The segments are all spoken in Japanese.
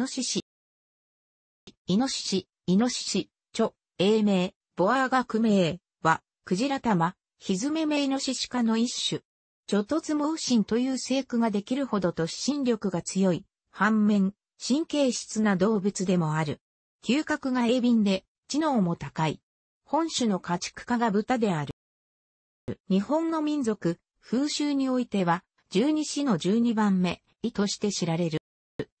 ノシシ。イノシシ、イノシシ、チョ、英名、ボアーガクメは、クジラ玉、ヒズメメイノシシ科の一種。モ突シンという生育ができるほど突進力が強い。反面、神経質な動物でもある。嗅覚が鋭敏で、知能も高い。本種の家畜化が豚である。日本の民族、風習においては、十二支の十二番目、意として知られる。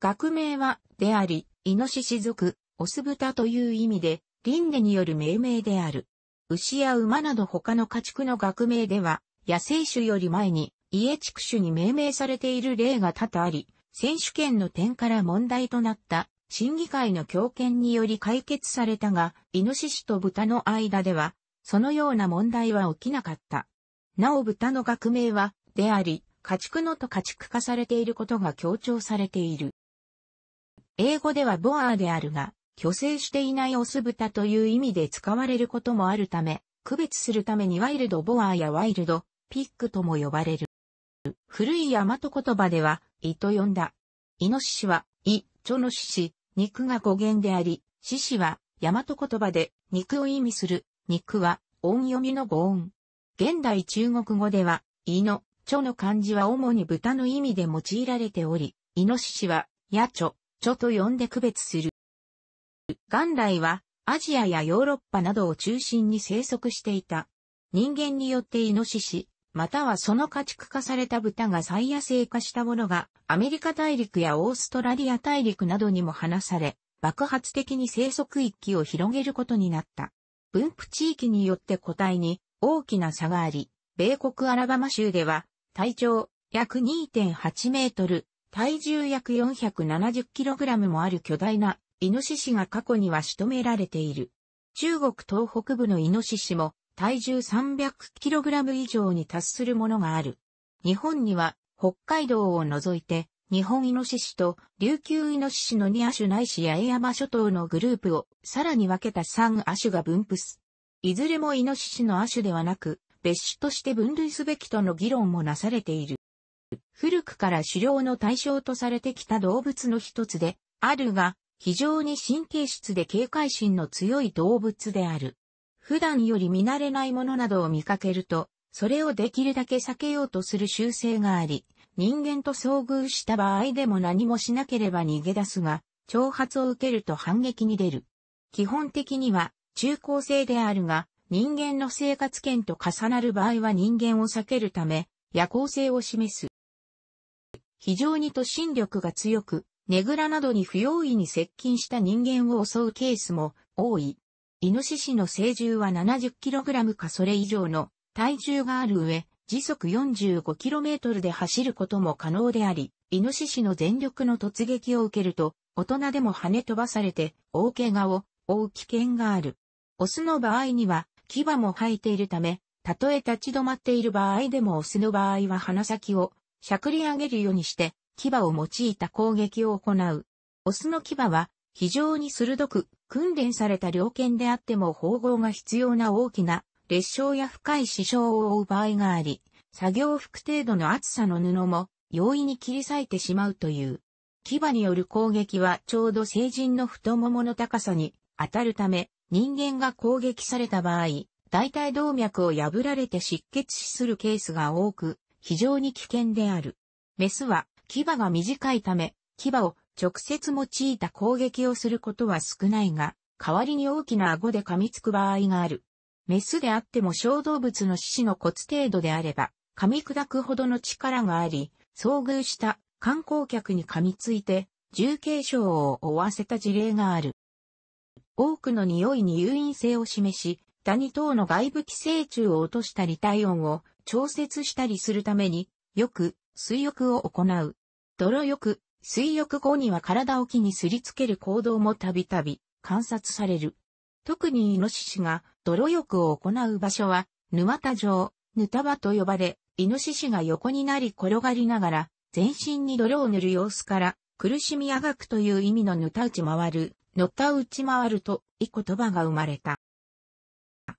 学名は、であり、イノシシ族、オス豚という意味で、輪廻による命名である。牛や馬など他の家畜の学名では、野生種より前に、家畜種に命名されている例が多々あり、選手権の点から問題となった、審議会の強権により解決されたが、イノシシと豚の間では、そのような問題は起きなかった。なお豚の学名は、であり、家畜のと家畜化されていることが強調されている。英語ではボアーであるが、虚勢していないオス豚という意味で使われることもあるため、区別するためにワイルドボアーやワイルド、ピックとも呼ばれる。古い大和言葉では、イと呼んだ。イノシシは、イ、チョノシシ、肉が語源であり、シシは、大和言葉で、肉を意味する、肉は、音読みの語音。現代中国語では、イの、著の漢字は主に豚の意味で用いられており、イノシシは、ョ、チョと呼んで区別する。元来は、アジアやヨーロッパなどを中心に生息していた。人間によってイノシシ、またはその家畜化された豚が最野生化したものが、アメリカ大陸やオーストラリア大陸などにも放され、爆発的に生息域を広げることになった。分布地域によって個体に大きな差があり、米国アラバマ州では体長約2.8メートル、体重約4 7 0ラムもある巨大なイノシシが過去には仕留められている。中国東北部のイノシシも体重3 0 0ラム以上に達するものがある。日本には北海道を除いて日本イノシシと琉球イノシシの2亜種ないし八重山諸島のグループをさらに分けた3亜種が分布す。いずれもイノシシの亜種ではなく、別種として分類すべきとの議論もなされている。古くから狩猟の対象とされてきた動物の一つで、あるが、非常に神経質で警戒心の強い動物である。普段より見慣れないものなどを見かけると、それをできるだけ避けようとする習性があり、人間と遭遇した場合でも何もしなければ逃げ出すが、挑発を受けると反撃に出る。基本的には中高生であるが、人間の生活圏と重なる場合は人間を避けるため、夜行性を示す。非常に突進力が強く、ネグラなどに不用意に接近した人間を襲うケースも多い。イノシシの成獣は 70kg かそれ以上の体重がある上、時速 45km で走ることも可能であり、イノシシの全力の突撃を受けると、大人でも跳ね飛ばされて大怪我を負う危険がある。オスの場合には、牙も生えているため、たとえ立ち止まっている場合でもオスの場合は鼻先をしゃくり上げるようにして、牙を用いた攻撃を行う。オスの牙は非常に鋭く訓練された猟犬であっても縫合が必要な大きな裂傷や深い死傷を負う場合があり、作業服程度の厚さの布も容易に切り裂いてしまうという。牙による攻撃はちょうど成人の太ももの高さに当たるため、人間が攻撃された場合、大体動脈を破られて失血死するケースが多く、非常に危険である。メスは牙が短いため、牙を直接用いた攻撃をすることは少ないが、代わりに大きな顎で噛みつく場合がある。メスであっても小動物の死子の骨程度であれば、噛み砕くほどの力があり、遭遇した観光客に噛みついて、重軽傷を負わせた事例がある。多くの匂いに誘引性を示し、ダニ等の外部寄生虫を落としたり体温を調節したりするために、よく水浴を行う。泥浴、水浴後には体を木にすりつける行動もたびたび観察される。特にイノシシが泥浴を行う場所は、沼田城、ヌタバと呼ばれ、イノシシが横になり転がりながら、全身に泥を塗る様子から、苦しみあがくという意味のヌタ打ち回る、乗った打ち回ると、いい言葉が生まれた。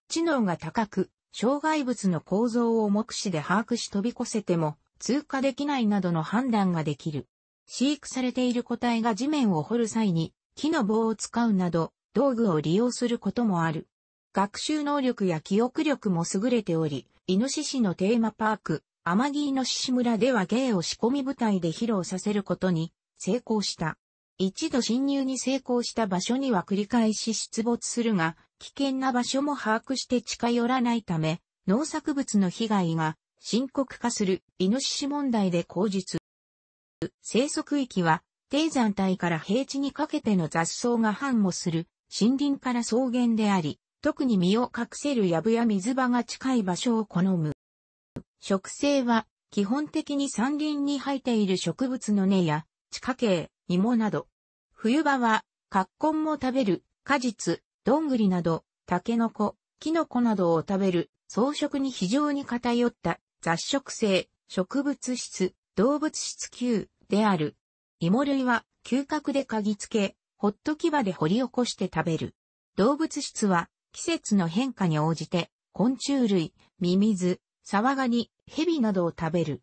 知能が高く、障害物の構造を目視で把握し飛び越せても、通過できないなどの判断ができる。飼育されている個体が地面を掘る際に、木の棒を使うなど、道具を利用することもある。学習能力や記憶力も優れており、イノシシのテーマパーク、天城イノシシ村では芸を仕込み舞台で披露させることに成功した。一度侵入に成功した場所には繰り返し出没するが、危険な場所も把握して近寄らないため、農作物の被害が深刻化するイノシシ問題で口述。生息域は低山帯から平地にかけての雑草が繁茂する森林から草原であり、特に身を隠せる藪や水場が近い場所を好む。植生は基本的に山林に生えている植物の根や地下茎、芋など冬場は、カッコンも食べる、果実、どんぐりなど、タケノコ、キノコなどを食べる、草食に非常に偏った雑食性、植物質、動物質級である。芋類は嗅覚で嗅ぎつけ、ットキ牙で掘り起こして食べる。動物質は季節の変化に応じて昆虫類、ミミズ、サワガニ、ヘビなどを食べる。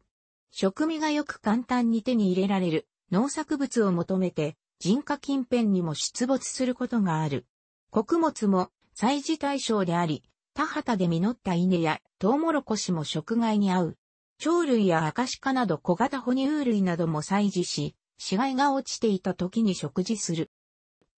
食味がよく簡単に手に入れられる農作物を求めて人家近辺にも出没することがある。穀物も祭事対象であり、田畑で実った稲やトウモロコシも食害に合う。鳥類やアカシカなど小型哺乳類なども採事し、死骸が落ちていた時に食事する。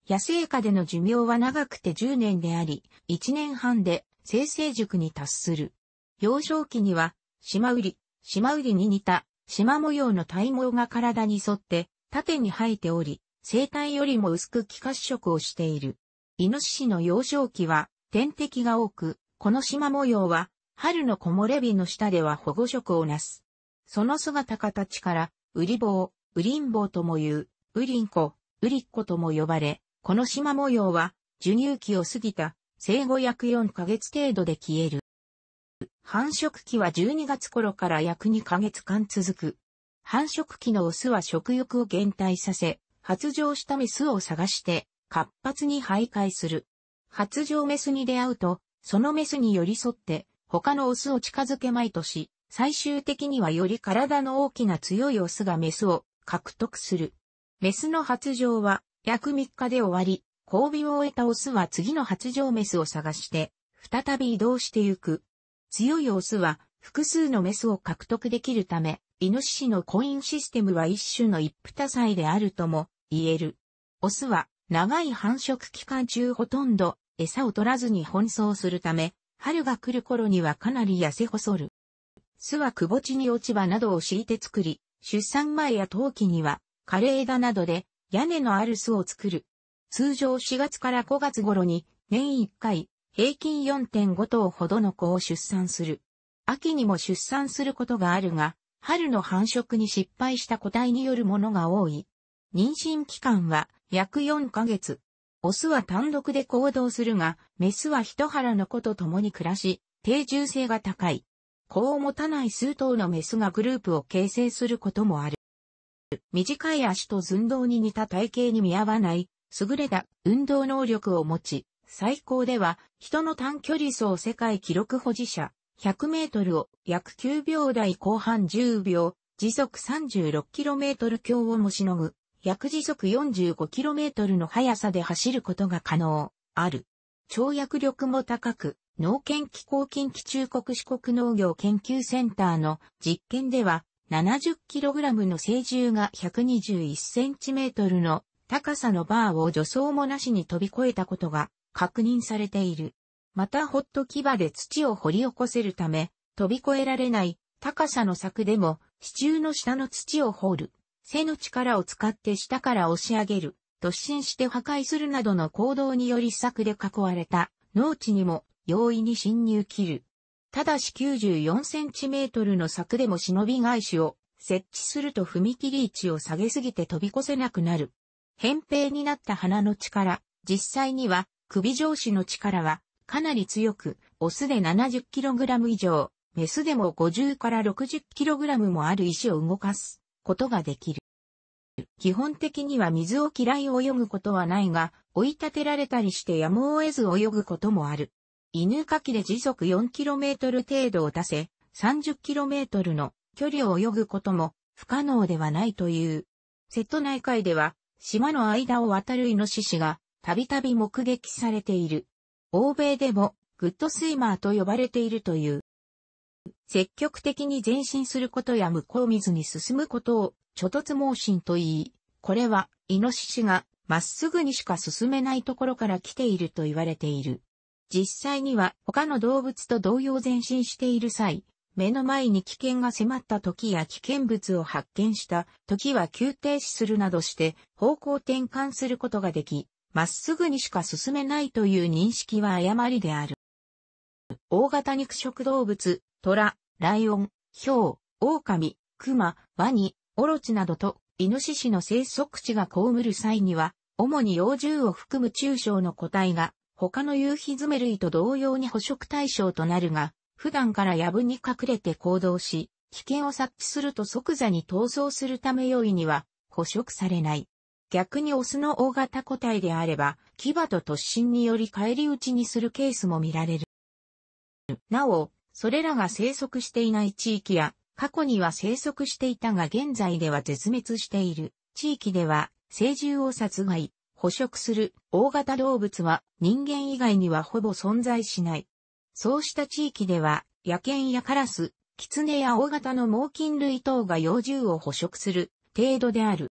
野生下での寿命は長くて10年であり、1年半で生成熟に達する。幼少期には、島売り、島売りに似た、島模様の体毛が体に沿って、縦に生えており、生体よりも薄く気化色をしている。イノシシの幼少期は天敵が多く、この縞模様は春の木漏れ日の下では保護色をなす。その姿形から、ウリボウ、ウリンボウとも言う、ウリンコ、ウリッコとも呼ばれ、この縞模様は授乳期を過ぎた生後約4ヶ月程度で消える。繁殖期は12月頃から約2ヶ月間続く。繁殖期のオスは食欲を減退させ、発情したメスを探して活発に徘徊する。発情メスに出会うと、そのメスに寄り添って他のオスを近づけまいとし、最終的にはより体の大きな強いオスがメスを獲得する。メスの発情は約3日で終わり、交尾を終えたオスは次の発情メスを探して、再び移動してゆく。強いオスは複数のメスを獲得できるため、イノシシの婚姻システムは一種の一夫多妻であるとも言える。オスは長い繁殖期間中ほとんど餌を取らずに奔走するため、春が来る頃にはかなり痩せ細る。巣はくぼ地に落ち葉などを敷いて作り、出産前や冬季には枯れ枝などで屋根のある巣を作る。通常4月から5月頃に年1回平均4.5頭ほどの子を出産する。秋にも出産することがあるが、春の繁殖に失敗した個体によるものが多い。妊娠期間は約4ヶ月。オスは単独で行動するが、メスは人腹の子と共に暮らし、定住性が高い。子を持たない数頭のメスがグループを形成することもある。短い足と寸胴に似た体型に見合わない、優れた運動能力を持ち、最高では、人の短距離走世界記録保持者、100メートルを約9秒台後半10秒、時速 36km 強をもしのぐ、約時速 45km の速さで走ることが可能、ある。跳躍力も高く、農研機構近畿中国四国農業研究センターの実験では、70kg の成獣が 121cm の高さのバーを助走もなしに飛び越えたことが確認されている。またホット牙で土を掘り起こせるため、飛び越えられない高さの柵でも支柱の下の土を掘る背の力を使って下から押し上げる、突進して破壊するなどの行動により柵で囲われた農地にも容易に侵入切る。ただし94センチメートルの柵でも忍び返しを設置すると踏切位置を下げすぎて飛び越せなくなる。扁平になった鼻の力、実際には首上肢の力はかなり強く、オスで 70kg 以上、メスでも50から 60kg もある石を動かすことができる。基本的には水を嫌い泳ぐことはないが、追い立てられたりしてやむを得ず泳ぐこともある。犬かきで時速 4km 程度を出せ、30km の距離を泳ぐことも不可能ではないという。瀬戸内海では、島の間を渡るイノシシが、たびたび目撃されている。欧米でも、グッドスイマーと呼ばれているという。積極的に前進することや向こう水に進むことを諸突猛進と言い、これは、イノシシが、まっすぐにしか進めないところから来ていると言われている。実際には他の動物と同様前進している際、目の前に危険が迫った時や危険物を発見した時は急停止するなどして方向転換することができ、まっすぐにしか進めないという認識は誤りである。大型肉食動物、虎、ライオン、ヒョウ、狼、熊、ワニ、オロチなどと、イノシシの生息地が被る際には、主に幼獣を含む中小の個体が、他の有日ズメ類と同様に捕食対象となるが、普段から藪に隠れて行動し、危険を察知すると即座に逃走するため容易には捕食されない。逆にオスの大型個体であれば、牙と突進により返り討ちにするケースも見られる。なお、それらが生息していない地域や過去には生息していたが現在では絶滅している。地域では、成獣を殺害、捕食する大型動物は人間以外にはほぼ存在しない。そうした地域では、野犬やカラス、キツネや大型の猛禽類等が幼獣を捕食する程度である。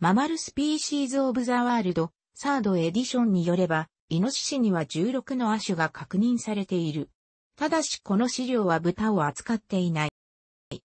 ママルスピーシーズ・オブ・ザ・ワールド、サードエディションによれば、イノシシには16の亜種が確認されている。ただしこの資料は豚を扱っていない。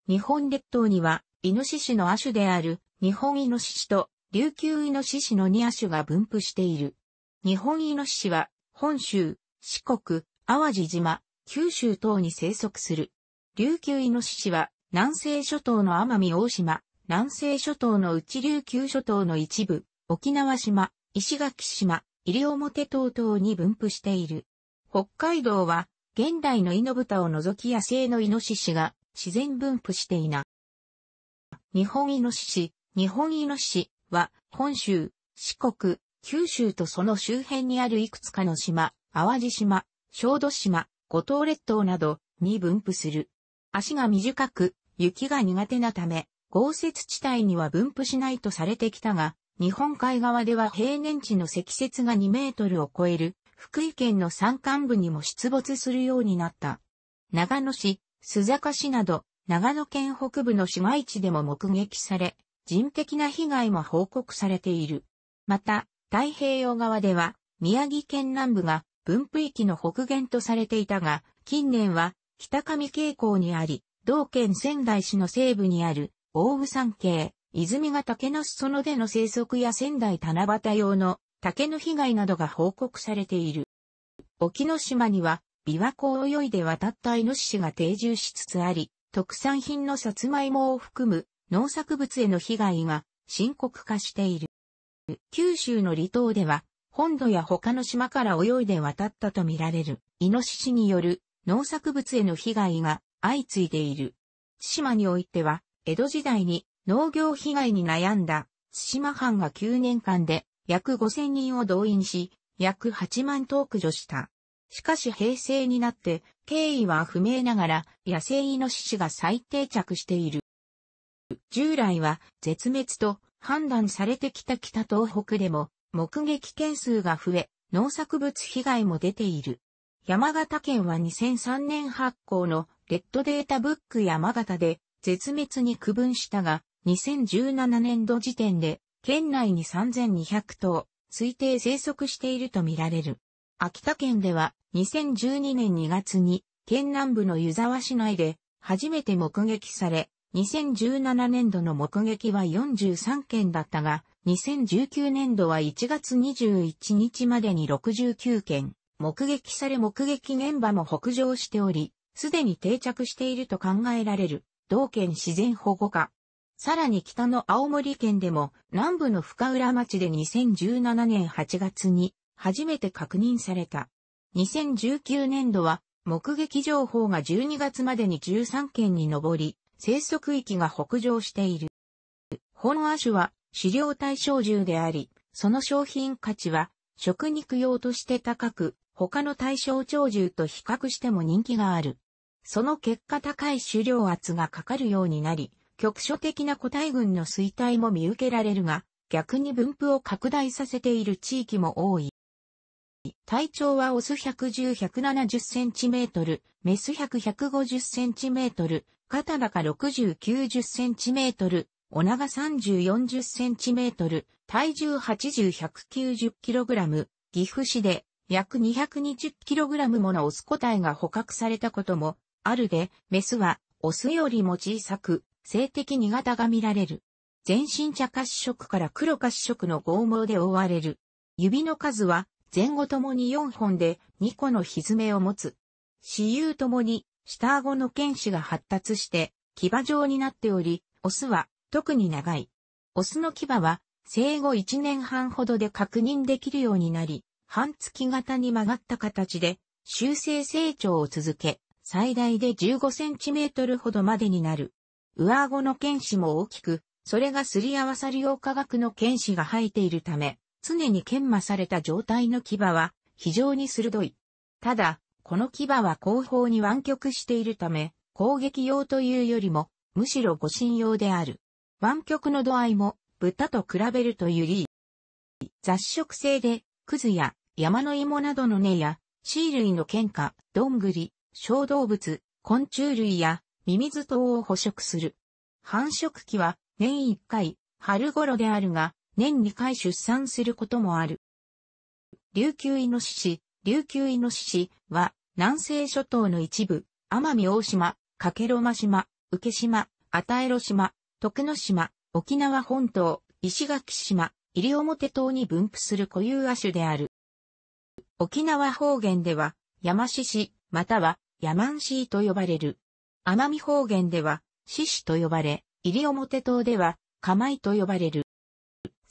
日本列島には、イノシシの亜種である、日本イノシシと、琉球イノシシの2亜種が分布している。日本イノシシは、本州、四国、淡路島、九州等に生息する。琉球イノシシは、南西諸島の奄美大島、南西諸島の内琉球諸島の一部、沖縄島、石垣島、西表島等に分布している。北海道は、現代のイノブタを除き野生のイノシシが自然分布していな。日本イノシシ、日本イノシシは本州、四国、九州とその周辺にあるいくつかの島、淡路島、小豆島、五島列島などに分布する。足が短く、雪が苦手なため、豪雪地帯には分布しないとされてきたが、日本海側では平年値の積雪が2メートルを超える、福井県の山間部にも出没するようになった。長野市、須坂市など、長野県北部の市街地でも目撃され、人的な被害も報告されている。また、太平洋側では、宮城県南部が分布域の北限とされていたが、近年は北上傾向にあり、同県仙台市の西部にある大武山系、泉が竹の裾野での生息や仙台七夕用の竹の被害などが報告されている。沖ノ島には琵琶湖を泳いで渡ったイノシシが定住しつつあり、特産品のサツマイモを含む農作物への被害が深刻化している。九州の離島では、本土や他の島から泳いで渡ったとみられるイノシシによる農作物への被害が相次いでいる。対馬においては、江戸時代に農業被害に悩んだ対馬藩が9年間で約5000人を動員し、約8万頭駆除した。しかし平成になって、経緯は不明ながら、野生イノシシが再定着している。従来は絶滅と判断されてきた北東北でも、目撃件数が増え、農作物被害も出ている。山形県は2003年発行のレッドデータブック山形で絶滅に区分したが、2017年度時点で県内に3200頭推定生息しているとみられる。秋田県では2012年2月に県南部の湯沢市内で初めて目撃され、2017年度の目撃は43件だったが、2019年度は1月21日までに69件、目撃され目撃現場も北上しており、すでに定着していると考えられる、同県自然保護課。さらに北の青森県でも、南部の深浦町で2017年8月に初めて確認された。2019年度は、目撃情報が12月までに13件に上り、生息域が北上している。本亜種は飼料対象獣であり、その商品価値は食肉用として高く、他の対象鳥獣と比較しても人気がある。その結果高い狩猟圧がかかるようになり、局所的な個体群の衰退も見受けられるが、逆に分布を拡大させている地域も多い。体長はオス110-170センチメートル、メス100-150センチメートル、肩高60-90センチメートル、お長30-40センチメートル、体重80-190キログラム、岐阜市で約220キログラムものオス個体が捕獲されたこともあるで、メスはオスよりも小さく、性的苦型が見られる。全身茶褐色から黒褐色の剛毛で覆われる。指の数は前後ともに4本で2個のひめを持つ。雌雄ともに下顎の剣歯が発達して牙状になっており、オスは特に長い。オスの牙は生後1年半ほどで確認できるようになり、半月型に曲がった形で修正成長を続け、最大で15センチメートルほどまでになる。上顎の剣歯も大きく、それがすり合わさる用科学の剣歯が生えているため、常に研磨された状態の牙は非常に鋭い。ただ、この牙は後方に湾曲しているため、攻撃用というよりも、むしろ護身用である。湾曲の度合いも、豚と比べるとゆり雑食性で、クズや山の芋などの根や、ー類の喧嘩、どんぐり、小動物、昆虫類やミミズ等を捕食する。繁殖期は年一回、春頃であるが、年2回出産することもある。琉球イノシシ、琉球イノシシは南西諸島の一部、奄美大島、加計呂間島、受島、与呂島、徳之島、沖縄本島、石垣島、西表島に分布する固有亜種である。沖縄方言では、山獅子、または山んしと呼ばれる。奄美方言では、獅子と呼ばれ、西表島では、かまいと呼ばれる。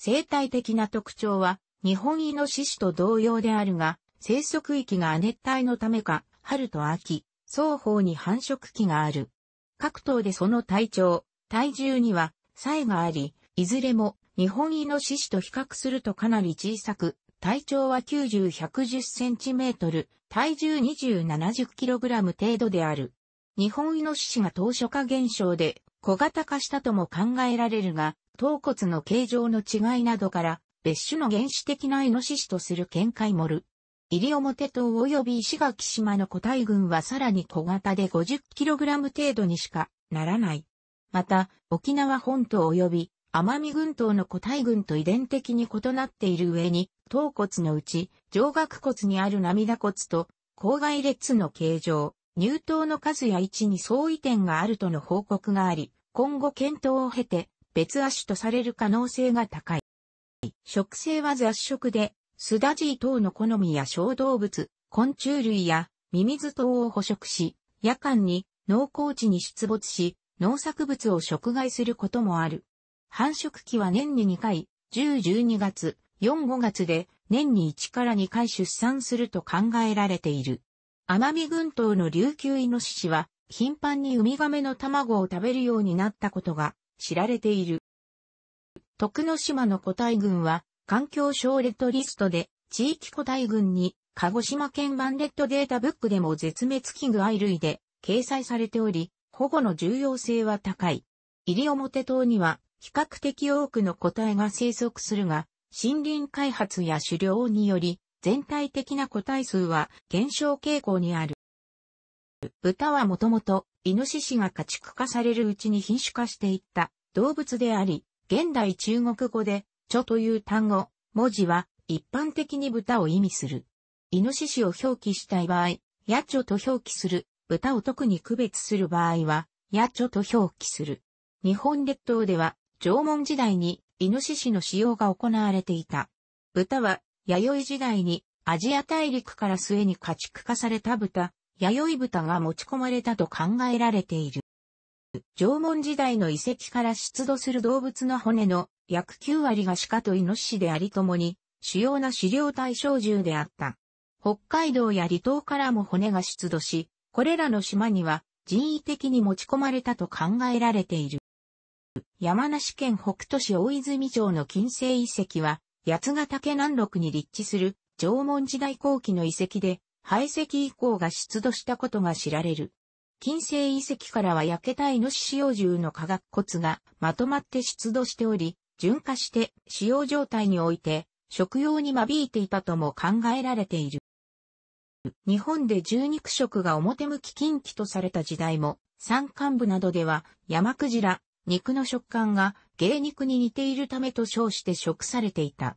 生態的な特徴は、日本イノシシと同様であるが、生息域が亜熱帯のためか、春と秋、双方に繁殖期がある。各頭でその体調、体重には、差異があり、いずれも、日本イノシシと比較するとかなり小さく、体長は90、110センチメートル、体重20、70キログラム程度である。日本イノシシが当初化現象で小型化したとも考えられるが、頭骨の形状の違いなどから、別種の原始的なイノシシとする見解もる。西表島及び石垣島の個体群はさらに小型で 50kg 程度にしかならない。また、沖縄本島及び奄美群島の個体群と遺伝的に異なっている上に、頭骨のうち上顎骨にある涙骨と口外列の形状、乳頭の数や位置に相違点があるとの報告があり、今後検討を経て別亜種とされる可能性が高い。食性は雑食で、スダジー等の好みや小動物、昆虫類やミミズ等を捕食し、夜間に農耕地に出没し、農作物を食害することもある。繁殖期は年に2回、10-12月、4-5月で年に1から2回出産すると考えられている。奄美群島の琉球イノシシは頻繁にウミガメの卵を食べるようになったことが知られている。徳之島の個体群は、環境省レッドリストで、地域個体群に、鹿児島県版レッドデータブックでも絶滅危惧愛類で、掲載されており、保護の重要性は高い。西表島には、比較的多くの個体が生息するが、森林開発や狩猟により、全体的な個体数は減少傾向にある。豚はもともと、イノシシが家畜化されるうちに品種化していった動物であり、現代中国語で、チョという単語、文字は一般的に豚を意味する。イノシシを表記したい場合、ヤチョと表記する、豚を特に区別する場合は、ヤチョと表記する。日本列島では、縄文時代にイノシシの使用が行われていた。豚は、弥生時代にアジア大陸から末に家畜化された豚弥生豚が持ち込まれたと考えられている。縄文時代の遺跡から出土する動物の骨の約9割が鹿とイノシシでありともに、主要な狩猟対象獣であった。北海道や離島からも骨が出土し、これらの島には人為的に持ち込まれたと考えられている。山梨県北都市大泉町の近世遺跡は、八ヶ岳南麓に立地する縄文時代後期の遺跡で、排斥以降が出土したことが知られる。近世遺跡からは焼けたイノシシ用銃の化学骨がまとまって出土しており、純化して使用状態において食用に間引いていたとも考えられている。日本で獣肉食が表向き近畿とされた時代も、山間部などでは山クジラ、肉の食感が芸肉に似ているためと称して食されていた。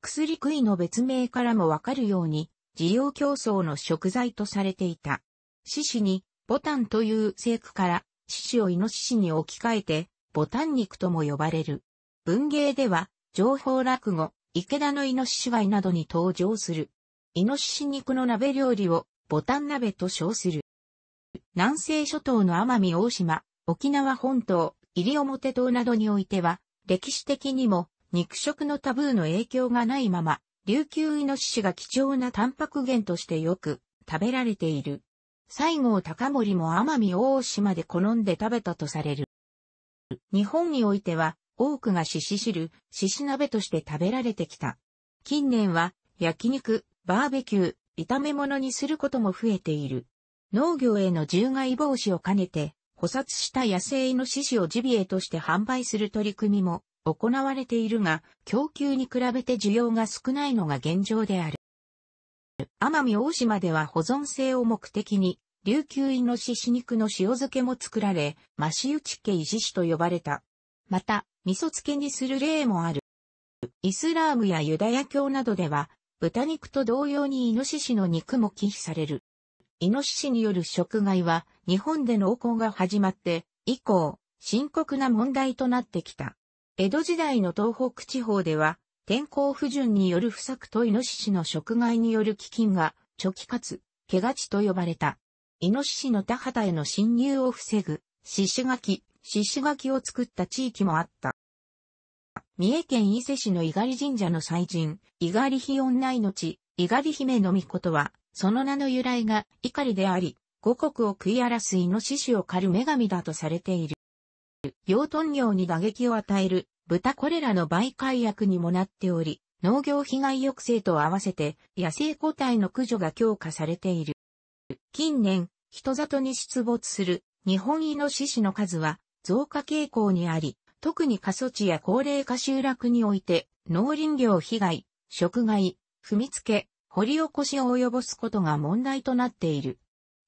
薬食いの別名からもわかるように、需要競争の食材とされていた。獅子に、ボタンという聖句から、獅子をイノシシに置き換えて、ボタン肉とも呼ばれる。文芸では、情報落語、池田のイノシシワなどに登場する。イノシシ肉の鍋料理を、ボタン鍋と称する。南西諸島の奄美大島、沖縄本島、西表島などにおいては、歴史的にも肉食のタブーの影響がないまま、琉球イノシシが貴重なタンパク源としてよく食べられている。西郷隆盛も奄美大島で好んで食べたとされる。日本においては多くが獅子汁、獅子鍋として食べられてきた。近年は焼肉、バーベキュー、炒め物にすることも増えている。農業への獣害防止を兼ねて、捕殺した野生イノシシをジビエとして販売する取り組みも行われているが、供給に比べて需要が少ないのが現状である。奄美大島では保存性を目的に、琉球イノシシ肉の塩漬けも作られ、マシウチケイジシと呼ばれた。また、味噌漬けにする例もある。イスラームやユダヤ教などでは、豚肉と同様にイノシシの肉も忌避される。イノシシによる食害は、日本で農横が始まって、以降、深刻な問題となってきた。江戸時代の東北地方では、天候不順による不作とイノシシの食害による飢饉が、初期かつ、毛がちと呼ばれた。イノシシの田畑への侵入を防ぐ、獅子垣、獅子垣を作った地域もあった。三重県伊勢市の猪狩神社の祭神、猪狩日女命、猪狩姫の御事は、その名の由来が怒りであり、五穀を食い荒らすイノシシを狩る女神だとされている。養豚業に打撃を与える、豚コレラの媒介薬にもなっており、農業被害抑制と合わせて野生個体の駆除が強化されている。近年、人里に出没する日本イノシシの数は増加傾向にあり、特に過疎地や高齢化集落において農林業被害、食害、踏みつけ、掘り起こしを及ぼすことが問題となっている。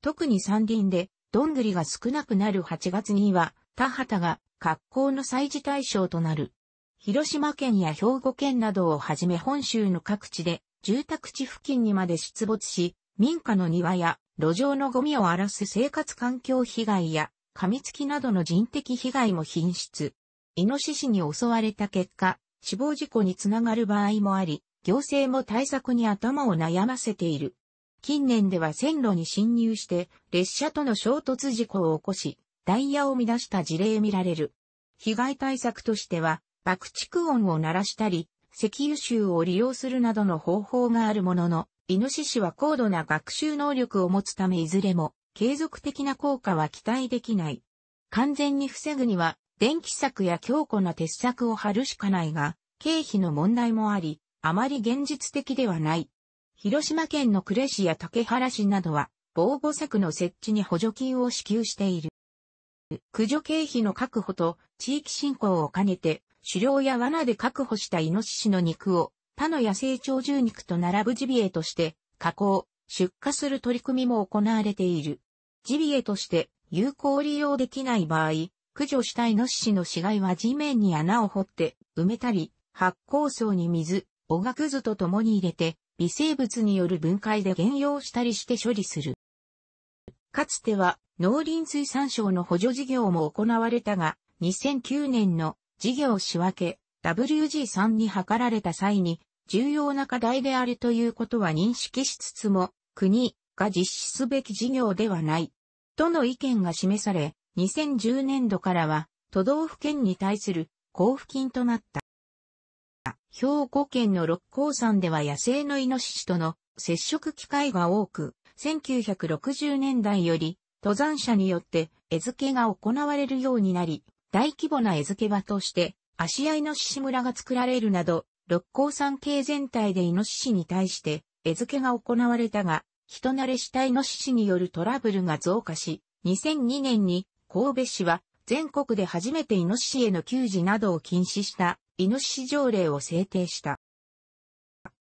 特に山林で、どんぐりが少なくなる8月には、田畑が格好の祭事対象となる。広島県や兵庫県などをはじめ本州の各地で住宅地付近にまで出没し、民家の庭や路上のゴミを荒らす生活環境被害や噛みつきなどの人的被害も品質。イノシシに襲われた結果、死亡事故につながる場合もあり、行政も対策に頭を悩ませている。近年では線路に侵入して列車との衝突事故を起こし、ダイヤを乱した事例見られる。被害対策としては、爆竹音を鳴らしたり、石油臭を利用するなどの方法があるものの、イノシシは高度な学習能力を持つためいずれも、継続的な効果は期待できない。完全に防ぐには、電気柵や強固な鉄柵を張るしかないが、経費の問題もあり、あまり現実的ではない。広島県の呉市や竹原市などは、防護柵の設置に補助金を支給している。駆除経費の確保と地域振興を兼ねて、狩猟や罠で確保したイノシシの肉を他の野生鳥獣肉と並ぶジビエとして加工、出荷する取り組みも行われている。ジビエとして有効利用できない場合、駆除したイノシシの死骸は地面に穴を掘って埋めたり、発酵層に水、おがくずと共に入れて、微生物による分解で減用したりして処理する。かつては農林水産省の補助事業も行われたが、2009年の事業仕分け WG3 に図られた際に重要な課題であるということは認識しつつも、国が実施すべき事業ではない、との意見が示され、2010年度からは都道府県に対する交付金となった。兵庫県の六甲山では野生のイノシシとの接触機会が多く、1960年代より、登山者によって餌付けが行われるようになり、大規模な餌付け場として、足合いの獅子村が作られるなど、六甲山系全体でイノシシに対して餌付けが行われたが、人慣れしたイノシシによるトラブルが増加し、2002年に神戸市は全国で初めてイノシシへの給仕などを禁止したイノシシ条例を制定した。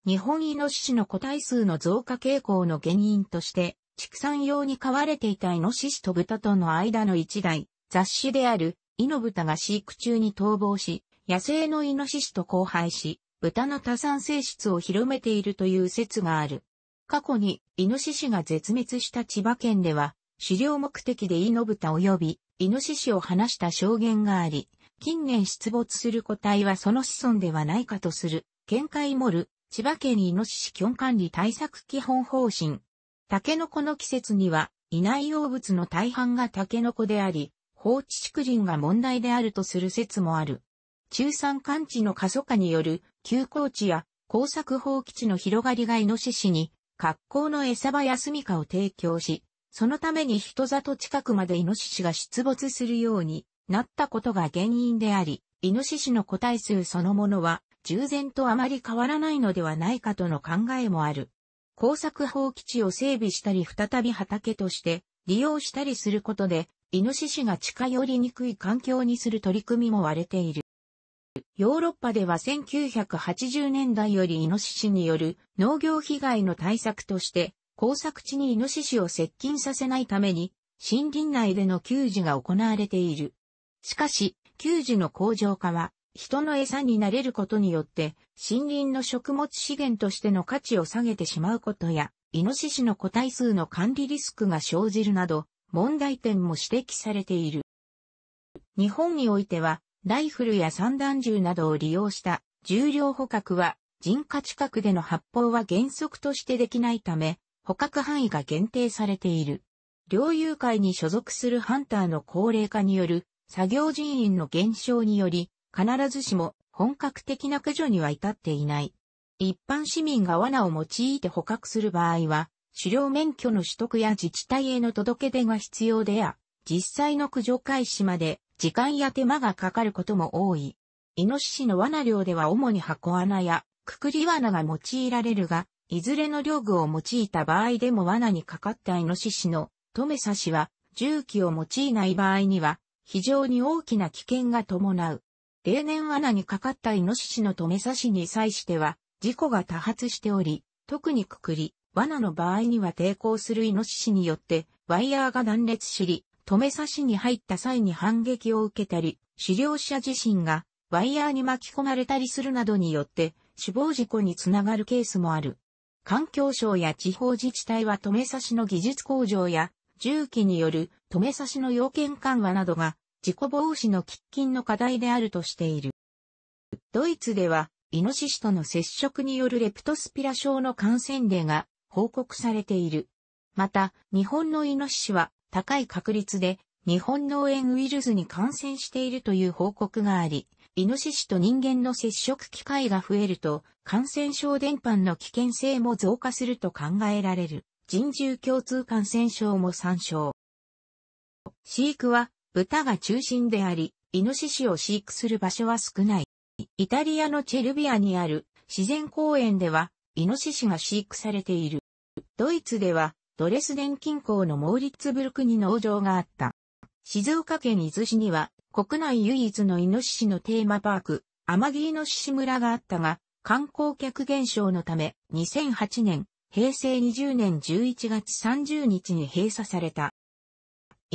日本イノシシの個体数の増加傾向の原因として、畜産用に飼われていたイノシシと豚との間の一台、雑誌であるイノブタが飼育中に逃亡し、野生のイノシシと交配し、豚の多産性質を広めているという説がある。過去にイノシシが絶滅した千葉県では、狩猟目的でイノブタ及びイノシシを放した証言があり、近年出没する個体はその子孫ではないかとする見解もる千葉県イノシシ基本管理対策基本方針。タケノコの季節には、いない用物の大半がタケノコであり、放置竹林が問題であるとする説もある。中山間地の過疎化による休耕地や耕作放棄地の広がりがイノシシに格好の餌場や住かを提供し、そのために人里近くまでイノシシが出没するようになったことが原因であり、イノシシの個体数そのものは従前とあまり変わらないのではないかとの考えもある。工作放棄地を整備したり再び畑として利用したりすることで、イノシシが近寄りにくい環境にする取り組みも割れている。ヨーロッパでは1980年代よりイノシシによる農業被害の対策として、工作地にイノシシを接近させないために、森林内での給仕が行われている。しかし、給仕の向上化は、人の餌になれることによって、森林の食物資源としての価値を下げてしまうことや、イノシシの個体数の管理リスクが生じるなど、問題点も指摘されている。日本においては、ライフルや散弾銃などを利用した重量捕獲は、人家近くでの発砲は原則としてできないため、捕獲範囲が限定されている。猟友会に所属するハンターの高齢化による作業人員の減少により、必ずしも本格的な駆除には至っていない。一般市民が罠を用いて捕獲する場合は、狩猟免許の取得や自治体への届け出が必要であ、実際の駆除開始まで時間や手間がかかることも多い。イノシシの罠量では主に箱穴やくくり罠が用いられるが、いずれの漁具を用いた場合でも罠にかかったイノシシの止め刺しは重機を用いない場合には非常に大きな危険が伴う。例年罠にかかったイノシシの止め刺しに際しては、事故が多発しており、特にくくり、罠の場合には抵抗するイノシシによって、ワイヤーが断裂しり、止め刺しに入った際に反撃を受けたり、狩猟者自身がワイヤーに巻き込まれたりするなどによって、死亡事故につながるケースもある。環境省や地方自治体は止め刺しの技術向上や、重機による止め刺しの要件緩和などが事故防止の喫緊の課題であるとしている。ドイツでは、イノシシとの接触によるレプトスピラ症の感染例が報告されている。また、日本のイノシシは高い確率で日本脳炎ウイルスに感染しているという報告があり、イノシシと人間の接触機会が増えると、感染症伝播の危険性も増加すると考えられる、人獣共通感染症も参照。飼育は豚が中心であり、イノシシを飼育する場所は少ない。イタリアのチェルビアにある自然公園では、イノシシが飼育されている。ドイツでは、ドレスデン近郊のモーリッツブルクに農場があった。静岡県伊豆市には、国内唯一のイノシシのテーマパーク、天城イノシシ村があったが、観光客減少のため、2008年、平成20年11月30日に閉鎖された。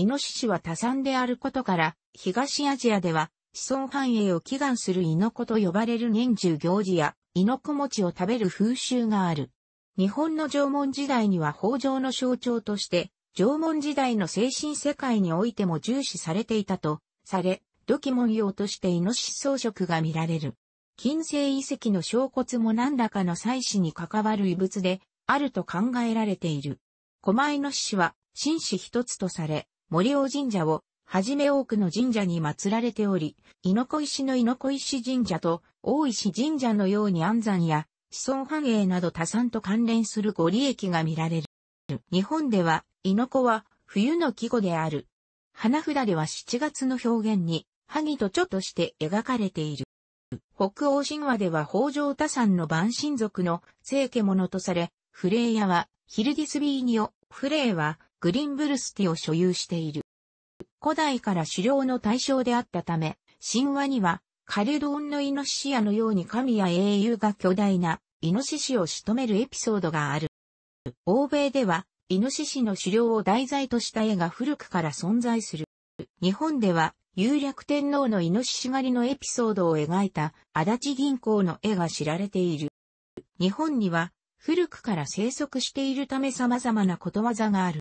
イノシシは多産であることから、東アジアでは子孫繁栄を祈願するイノコと呼ばれる年中行事や、イノコ餅を食べる風習がある。日本の縄文時代には法上の象徴として、縄文時代の精神世界においても重視されていたと、され、土器文様としてイノシシ装飾が見られる。近世遺跡の小骨も何らかの祭祀に関わる遺物で、あると考えられている。狛犬獅子は、紳士一つとされ、森尾神社をはじめ多くの神社に祀られており、猪子石の猪子石神社と大石神社のように安山や子孫繁栄など多産と関連するご利益が見られる。日本では、猪子は冬の季語である。花札では7月の表現に、萩と蝶として描かれている。北欧神話では北条多産の万神族の聖家者とされ、フレイヤはヒルディスビーニオ、フレイはグリンブルスティを所有している。古代から狩猟の対象であったため、神話には、カレドンのイノシシアのように神や英雄が巨大なイノシシを仕留めるエピソードがある。欧米では、イノシシの狩猟を題材とした絵が古くから存在する。日本では、有略天皇のイノシシ狩りのエピソードを描いた足立銀行の絵が知られている。日本には、古くから生息しているため様々なことわざがある。